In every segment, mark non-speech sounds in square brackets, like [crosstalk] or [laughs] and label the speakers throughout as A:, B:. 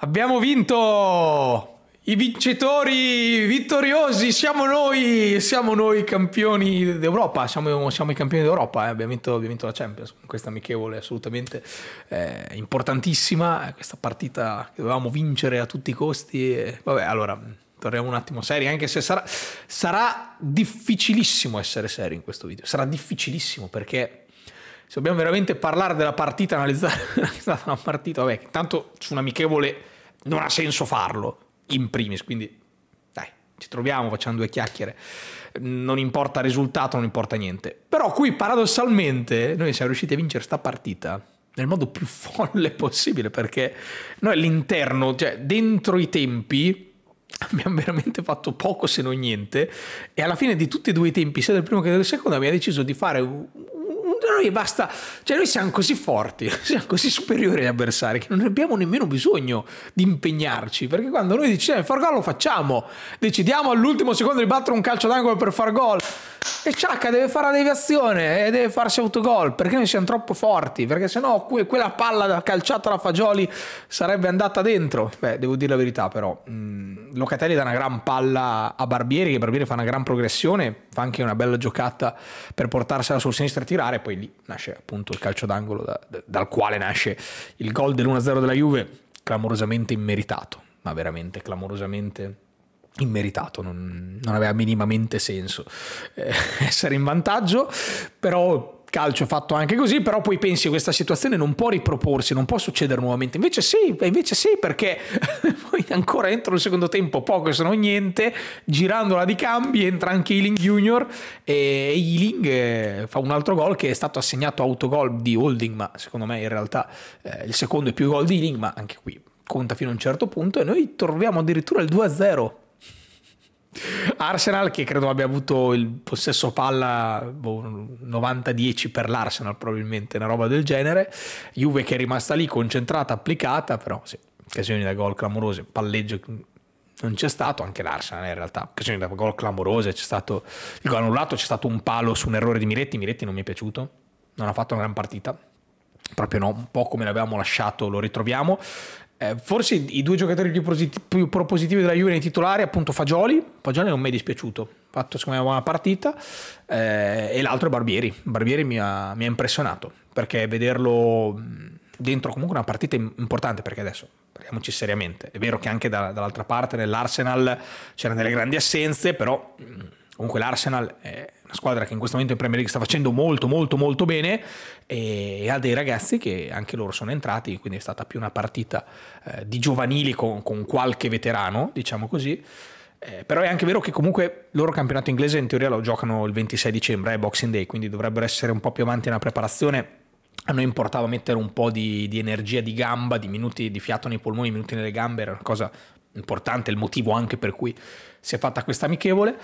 A: Abbiamo vinto! I vincitori vittoriosi siamo noi! Siamo noi campioni d'Europa, siamo, siamo, i campioni d'Europa, eh. abbiamo, abbiamo, vinto, la Champions, questa amichevole assolutamente eh, importantissima, eh, questa partita che dovevamo vincere a tutti i costi. E... Vabbè, allora, torniamo un attimo seri, anche se sarà, sarà difficilissimo essere seri in questo video, sarà difficilissimo perché se dobbiamo veramente parlare della partita, analizzare [laughs] la partita, vabbè, intanto su un amichevole non ha senso farlo, in primis, quindi dai, ci troviamo, facciamo due chiacchiere, non importa il risultato, non importa niente. Però qui paradossalmente noi siamo riusciti a vincere questa partita nel modo più [laughs] folle possibile, perché noi all'interno, cioè dentro i tempi, abbiamo veramente fatto poco se non niente e alla fine di tutti e due i tempi, sia del primo che del secondo, abbiamo deciso di fare da noi basta, cioè noi siamo così forti, [laughs] siamo così superiori agli avversari che non abbiamo nemmeno bisogno di impegnarci, perché quando noi decidiamo di far gol lo facciamo, decidiamo all'ultimo secondo di battere un calcio d'angolo per far gol e Ciacca deve fare la deviazione e deve farsi autogol perché noi siamo troppo forti, perché sennò quella palla calciata da Fagioli sarebbe andata dentro. Beh, devo dire la verità però, mhmm, Locatelli dà una gran palla a Barbieri, che Barbieri fa una gran progressione, fa anche una bella giocata per portarsela sul sinistro e tirare, poi poi lì nasce appunto il calcio d'angolo da, da, dal quale nasce il gol dell'1-0 della Juve, clamorosamente immeritato, ma veramente clamorosamente immeritato, non, non aveva minimamente senso eh, [laughs] essere in vantaggio, però calcio fatto anche così, però poi pensi questa situazione non può riproporsi, non può succedere nuovamente. Invece sì, invece sì perché [laughs] poi ancora entro il secondo tempo poco se non niente, girandola di cambi entra anche Ealing Junior e Ealing eh, fa un altro gol che è stato assegnato autogol di Holding, ma secondo me in realtà eh, il secondo è più gol di Ealing, ma anche qui conta fino a un certo punto e noi troviamo addirittura il 2-0 Arsenal che credo abbia avuto il possesso palla boh, 90-10 per l'Arsenal probabilmente, una roba del genere. Juve che è rimasta lì concentrata, applicata, però sì, occasioni da gol clamorose, palleggio non c'è stato, anche l'Arsenal in realtà, occasioni da gol clamorose, c'è stato il gol annullato, c'è stato un palo su un errore di Miretti, Miretti non mi è piaciuto, non ha fatto una gran partita. Proprio no, un po' come l'avevamo lasciato lo ritroviamo. Eh, forse i due giocatori più, più, propositivi della Juve nei titolari, appunto Fagioli, Fagioli non mi è dispiaciuto, ha fatto secondo me una buona partita, eh, e l'altro è Barbieri, Barbieri mi ha, mi ha impressionato, perché vederlo dentro comunque una partita importante, perché adesso parliamoci seriamente, è vero che anche da, dall'altra parte nell'Arsenal c'erano delle grandi assenze, però comunque l'Arsenal è una squadra che in questo momento in Premier League sta facendo molto molto molto bene e ha dei ragazzi che anche loro sono entrati, quindi è stata più una partita eh, di giovanili con, con, qualche veterano, diciamo così. Eh, però è anche vero che comunque loro campionato inglese in teoria lo giocano il 26 dicembre, è eh, Boxing Day, quindi dovrebbero essere un po' più avanti nella preparazione. A noi importava mettere un po' di, di energia di gamba, di minuti di fiato nei polmoni, minuti nelle gambe, era una cosa importante, il motivo anche per cui si è fatta questa amichevole.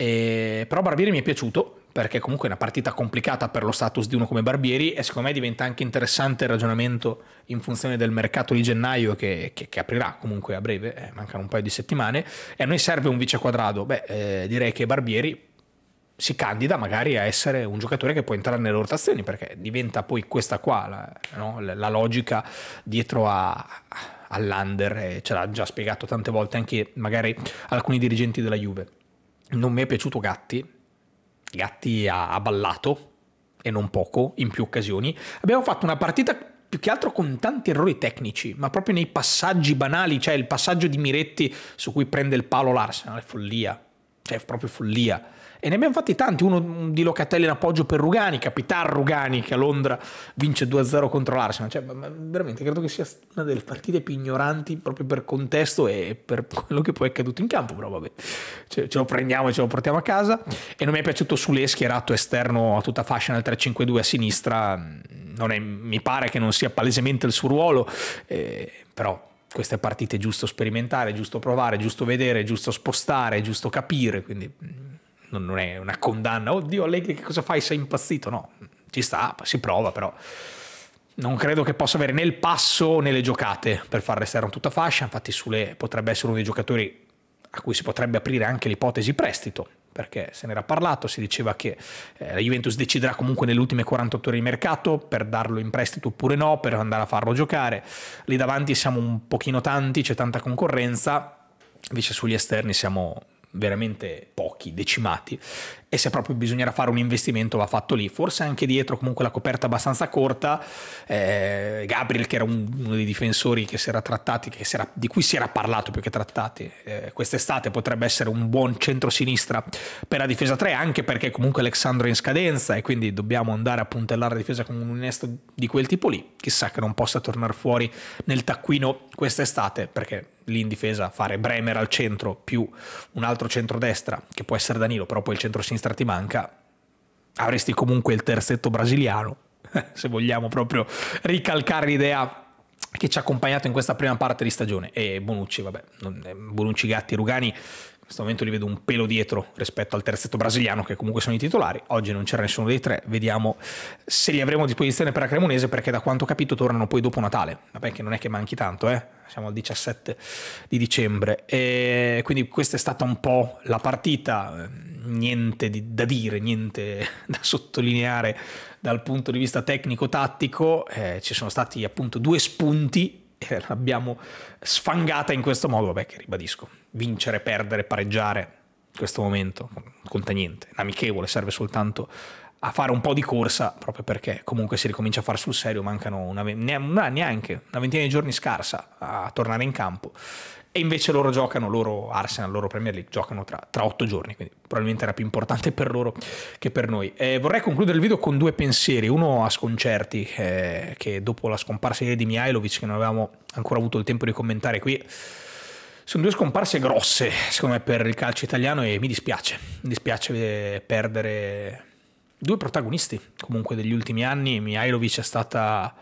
A: E... Eh, però Barbieri mi è piaciuto perché comunque è una partita complicata per lo status di uno come Barbieri e secondo me diventa anche interessante il ragionamento in funzione del mercato di gennaio che, che, che aprirà comunque a breve, eh, mancano un paio di settimane, e a noi serve un vice quadrado, beh eh, direi che Barbieri si candida magari a essere un giocatore che può entrare nelle rotazioni perché diventa poi questa qua la, no? la logica dietro a, all'under e ce l'ha già spiegato tante volte anche magari alcuni dirigenti della Juve non mi è piaciuto Gatti. Gatti ha, ha ballato e non poco in più occasioni. Abbiamo fatto una partita più che altro con tanti errori tecnici, ma proprio nei passaggi banali, cioè il passaggio di Miretti su cui prende il palo l'Arsenal, è follia, cioè è proprio follia. E ne abbiamo fatti tanti, uno di Locatelli in appoggio per Rugani, Capitar Rugani che a Londra vince 2-0 contro l'Arsenal, cioè veramente credo che sia una delle partite più ignoranti proprio per contesto e per quello che poi è accaduto in campo, però vabbè, cioè, ce lo prendiamo e ce lo portiamo a casa. E non mi è piaciuto Sule schierato esterno a tutta fascia nel 3-5-2 a sinistra, mm, è, mi pare che non sia palesemente il suo ruolo, eh, però queste partite è giusto sperimentare, è giusto provare, è giusto vedere, è giusto spostare, è giusto capire, quindi mm, non, non è una condanna, oddio, Allegri che cosa fai, sei impazzito, no, ci sta, si prova però. Non credo che possa avere né il passo né le giocate per far restare in tutta fascia, infatti Sule potrebbe essere uno dei giocatori a cui si potrebbe aprire anche l'ipotesi prestito, perché se n'era parlato, si diceva che eh, la Juventus deciderà comunque nelle ultime 48 ore di mercato per darlo in prestito oppure no, per andare a farlo giocare. Lì davanti siamo un pochino tanti, c'è tanta concorrenza, invece sugli esterni siamo veramente pochi, decimati, e se proprio bisognerà fare un investimento va fatto lì, forse anche dietro comunque la coperta abbastanza corta, eh, Gabriel che era un, uno dei difensori che si era trattati, si era, di cui si era parlato più che trattati, eh, quest'estate potrebbe essere un buon centro-sinistra per la difesa 3, anche perché comunque Alexandro è in scadenza e quindi dobbiamo andare a puntellare la difesa con un innesto di quel tipo lì, chissà che non possa tornare fuori nel taccuino quest'estate perché lì in difesa fare Bremer al centro più un altro centrodestra, che può essere Danilo, però poi il centro-sinistra ti manca, avresti comunque il terzetto brasiliano, [laughs] se vogliamo proprio ricalcare l'idea che ci ha accompagnato in questa prima parte di stagione. E Bonucci, vabbè, Bonucci, Gatti, Rugani, questo momento li vedo un pelo dietro rispetto al terzetto brasiliano, che comunque sono i titolari. Oggi non c'era nessuno dei tre, vediamo se li avremo a disposizione per la Cremonese, perché da quanto ho capito tornano poi dopo Natale. Vabbè, che non è che manchi tanto, eh? siamo al 17 di dicembre. E quindi questa è stata un po' la partita, niente di, da dire, niente [laughs] da sottolineare dal punto di vista tecnico-tattico. Eh, ci sono stati appunto due spunti l'abbiamo sfangata in questo modo, perché ribadisco, vincere, perdere, pareggiare in questo momento conta niente, è amichevole, serve soltanto a fare un po' di corsa, proprio perché comunque si ricomincia a fare sul serio, mancano una, neanche una ventina di giorni scarsa a tornare in campo. E invece loro giocano, loro Arsenal, loro Premier League, giocano tra, tra otto giorni, quindi probabilmente era più importante per loro che per noi. Eh, vorrei concludere il video con due pensieri, uno a sconcerti, eh, che dopo la scomparsa di Mihailovic, che non avevamo ancora avuto il tempo di commentare qui, sono due scomparse grosse, secondo me, per il calcio italiano e mi dispiace, mi dispiace eh, perdere due protagonisti comunque degli ultimi anni. Mihailovic è stata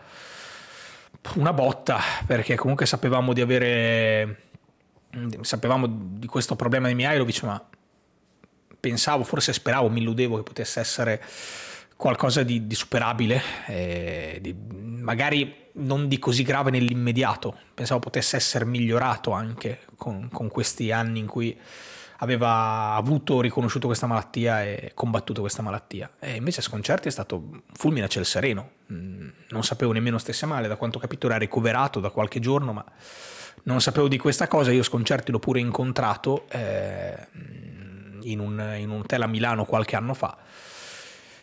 A: una botta perché comunque sapevamo di avere sapevamo di questo problema di Mihailovic ma pensavo, forse speravo, mi illudevo che potesse essere qualcosa di, di superabile, eh, di, magari non di così grave nell'immediato, pensavo potesse essere migliorato anche con, con questi anni in cui aveva avuto riconosciuto questa malattia e combattuto questa malattia. E invece Sconcerti è stato fulmine a ciel sereno. Mm, non sapevo nemmeno stesse male, da quanto ho capito era ricoverato da qualche giorno, ma non sapevo di questa cosa. Io Sconcerti l'ho pure incontrato eh, in, un, in un hotel a Milano qualche anno fa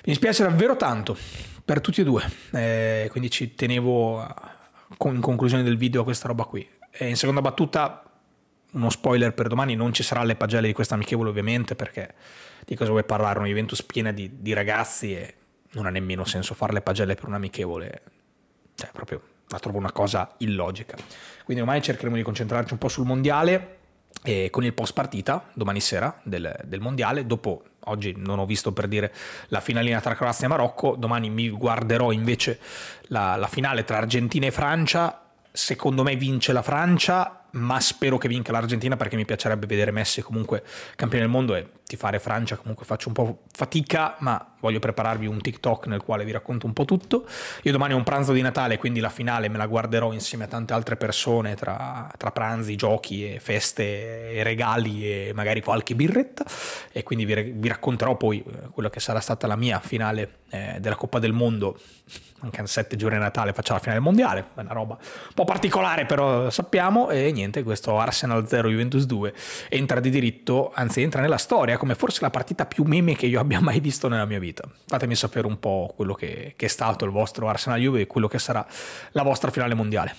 A: mi dispiace davvero tanto per tutti e due, eh, quindi ci tenevo in conclusione del video a questa roba qui. E in seconda battuta, uno spoiler per domani, non ci sarà le pagelle di questa amichevole ovviamente perché di cosa vuoi parlare? Una Juventus piena di, di ragazzi e non ha nemmeno senso fare le pagelle per un amichevole, cioè proprio la trovo una cosa illogica. Quindi ormai cercheremo di concentrarci un po' sul mondiale e con il post partita domani sera del, del mondiale, dopo oggi non ho visto per dire la finalina tra Croazia e Marocco, domani mi guarderò invece la, la finale tra Argentina e Francia, secondo me vince la Francia, ma spero che vinca l'Argentina perché mi piacerebbe vedere Messi comunque campione del mondo e tifare Francia comunque faccio un po' fatica, ma voglio prepararvi un TikTok nel quale vi racconto un po' tutto. Io domani ho un pranzo di Natale, quindi la finale me la guarderò insieme a tante altre persone tra, tra pranzi, giochi e feste e regali e magari qualche birretta e quindi vi, vi racconterò poi eh, quella che sarà stata la mia finale eh, della Coppa del Mondo. Anche a sette giorni a Natale, faccio la finale mondiale, è una roba un po' particolare però sappiamo e niente, questo Arsenal 0 Juventus 2 entra di diritto, anzi entra nella storia è come forse la partita più meme che io abbia mai visto nella mia vita. Fatemi sapere un po' quello che, che è stato il vostro Arsenal Juve e quello che sarà la vostra finale mondiale.